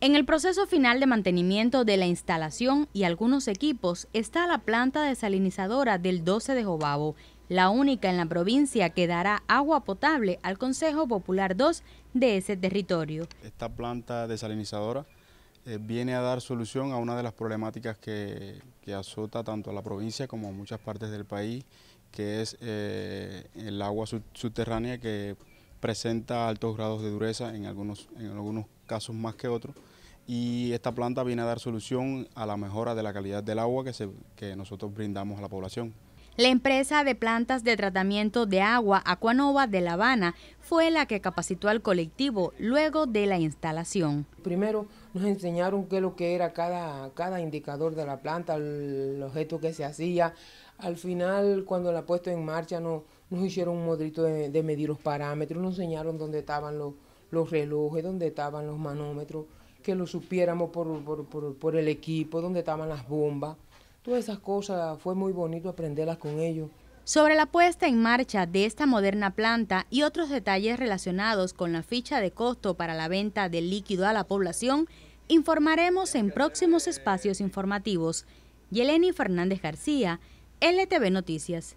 En el proceso final de mantenimiento de la instalación y algunos equipos está la planta desalinizadora del 12 de Jobabo, la única en la provincia que dará agua potable al Consejo Popular 2 de ese territorio. Esta planta desalinizadora eh, viene a dar solución a una de las problemáticas que, azota tanto a la provincia como a muchas partes del país, que es eh, el agua subterránea que presenta altos grados de dureza en algunos, en algunos casos más que otros y esta planta viene a dar solución a la mejora de la calidad del agua que, nosotros brindamos a la población. La empresa de plantas de tratamiento de agua Acuanova de La Habana fue la que capacitó al colectivo luego de la instalación. Primero nos enseñaron qué lo que era cada, cada indicador de la planta, el objeto que se hacía. Al final, cuando la puesto en marcha, no nos hicieron un modrito de, medir los parámetros, nos enseñaron dónde estaban los, relojes, dónde estaban los manómetros, que lo supiéramos por, por, el equipo, dónde estaban las bombas. Todas esas cosas fue muy bonito aprenderlas con ellos. Sobre la puesta en marcha de esta moderna planta y otros detalles relacionados con la ficha de costo para la venta del líquido a la población, informaremos en próximos espacios informativos. Yeleni Fernández García, LTV Noticias.